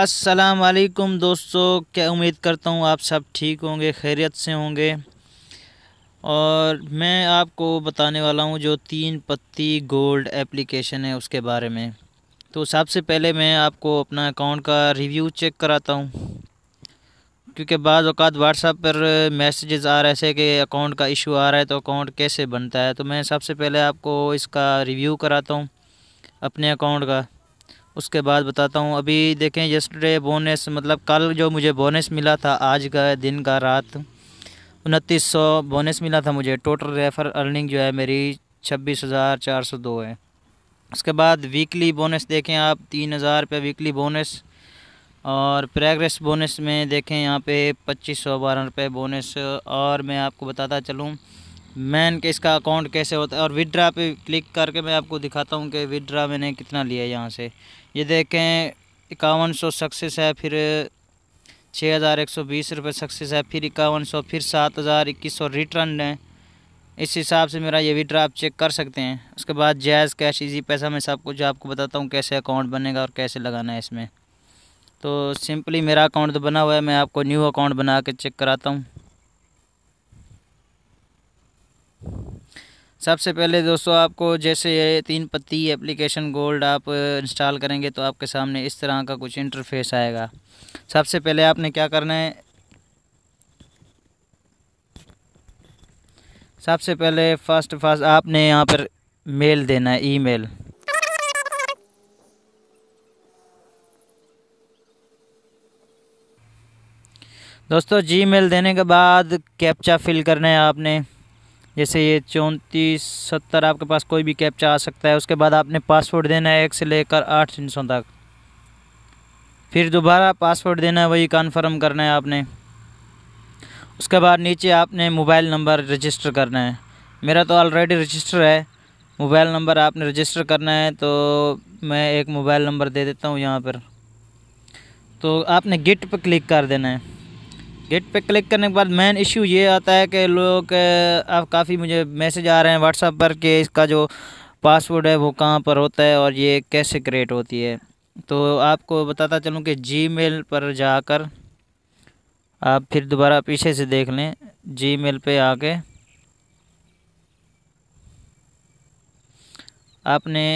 अस्सलाम वालेकुम दोस्तों क्या उम्मीद करता हूँ आप सब ठीक होंगे खैरियत से होंगे और मैं आपको बताने वाला हूँ जो तीन पत्ती गोल्ड एप्लीकेशन है उसके बारे में तो सबसे पहले मैं आपको अपना अकाउंट का रिव्यू चेक कराता हूँ क्योंकि बाज़ अवत व्हाट्सएप पर मैसेजेस आ रहे थे कि अकाउंट का इशू आ रहा है तो अकाउंट कैसे बनता है तो मैं सबसे पहले आपको इसका रिव्यू कराता हूँ अपने अकाउंट का उसके बाद बताता हूँ अभी देखें यस्टरडे बोनस मतलब कल जो मुझे बोनस मिला था आज का दिन का रात उनतीस सौ बोनस मिला था मुझे टोटल रेफर अर्निंग जो है मेरी छब्बीस हज़ार चार सौ दो है उसके बाद वीकली बोनस देखें आप तीन हज़ार रुपये वीकली बोनस और प्रोग्रेस बोनस में देखें यहाँ पे पच्चीस सौ बारह रुपये बोनस और मैं आपको बताता चलूँ मैन के इसका अकाउंट कैसे होता है और विदड्रा पे क्लिक करके मैं आपको दिखाता हूँ कि विदड्रा मैंने कितना लिया है यहाँ से ये देखें इक्यावन सौ सक्सेस है फिर छः हज़ार एक सौ बीस रुपये सक्सेस है फिर इक्यावन सौ फिर सात हज़ार इक्कीस सौ रिटर्न है इस हिसाब से मेरा ये विड्रा आप चेक कर सकते हैं उसके बाद जायज़ कैश इजी पैसा मैं सब कुछ आपको बताता हूँ कैसे अकाउंट बनेगा और कैसे लगाना है इसमें तो सिंपली मेरा अकाउंट तो बना हुआ है मैं आपको न्यू अकाउंट बना के चेक कराता हूँ सबसे पहले दोस्तों आपको जैसे ये तीन पत्ती एप्लीकेशन गोल्ड आप इंस्टॉल करेंगे तो आपके सामने इस तरह का कुछ इंटरफेस आएगा सबसे पहले आपने क्या करना है सबसे पहले फर्स्ट फर्स्ट आपने यहाँ पर मेल देना है ईमेल दोस्तों जी मेल देने के बाद कैप्चा फिल करना है आपने जैसे ये चौंतीस सत्तर आपके पास कोई भी कैप्चा आ सकता है उसके बाद आपने पासवर्ड देना है एक से लेकर आठ जिनसों तक फिर दोबारा पासवर्ड देना है वही कन्फर्म करना है आपने उसके बाद नीचे आपने मोबाइल नंबर रजिस्टर करना है मेरा तो ऑलरेडी रजिस्टर है मोबाइल नंबर आपने रजिस्टर करना है तो मैं एक मोबाइल नंबर दे देता हूँ यहाँ पर तो आपने गिट पर क्लिक कर देना है गेट पे क्लिक करने के बाद मेन इशू ये आता है कि लोग अब काफ़ी मुझे मैसेज आ रहे हैं व्हाट्सअप पर कि इसका जो पासवर्ड है वो कहाँ पर होता है और ये कैसे क्रिएट होती है तो आपको बताता चलूँ कि जी पर जाकर आप फिर दोबारा पीछे से देख लें जी मेल पर आके आपने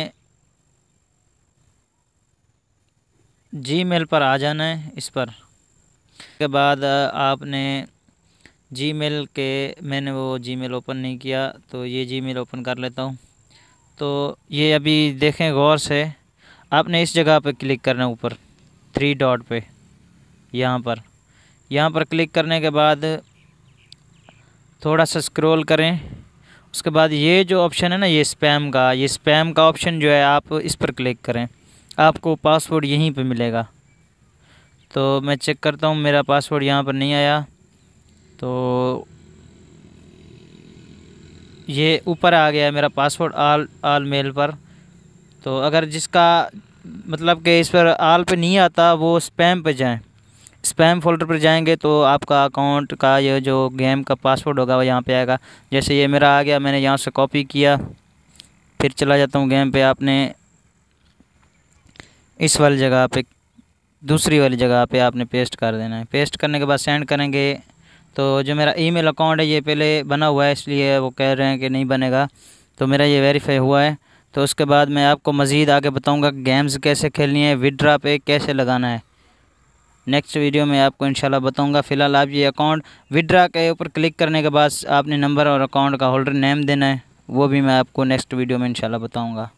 जी मेल पर आ जाना है इस पर उसके बाद आपने जी मेल के मैंने वो जी मेल ओपन नहीं किया तो ये जी मेल ओपन कर लेता हूँ तो ये अभी देखें गौर से आपने इस जगह पर क्लिक करना ऊपर थ्री डॉट पे यहाँ पर यहाँ पर क्लिक करने के बाद थोड़ा सा स्क्रॉल करें उसके बाद ये जो ऑप्शन है ना ये स्पैम का ये स्पैम का ऑप्शन जो है आप इस पर क्लिक करें आपको पासवर्ड यहीं पे मिलेगा तो मैं चेक करता हूँ मेरा पासवर्ड यहाँ पर नहीं आया तो ये ऊपर आ गया मेरा पासवर्ड आल आल मेल पर तो अगर जिसका मतलब कि इस पर आल पे नहीं आता वो स्पैम पे जाएं स्पैम फोल्डर पर जाएंगे तो आपका अकाउंट का ये जो गेम का पासवर्ड होगा वो यहाँ पे आएगा जैसे ये मेरा आ गया मैंने यहाँ से कॉपी किया फिर चला जाता हूँ गेम पे आपने इस वाली जगह पे दूसरी वाली जगह पे आपने पेस्ट कर देना है पेस्ट करने के बाद सेंड करेंगे तो जो मेरा ईमेल अकाउंट है ये पहले बना हुआ है इसलिए वो कह रहे हैं कि नहीं बनेगा तो मेरा ये वेरीफाई हुआ है तो उसके बाद मैं आपको मज़ीद आगे बताऊँगा गेम्स कैसे खेलनी है विड्रा पे कैसे लगाना है नेक्स्ट वीडियो में आपको इंशाल्लाह बताऊंगा फ़िलहाल आप ये अकाउंट विड्रा के ऊपर क्लिक करने के बाद आपने नंबर और अकाउंट का होल्डर नेम देना है वो भी मैं आपको नेक्स्ट वीडियो में इंशाल्लाह बताऊंगा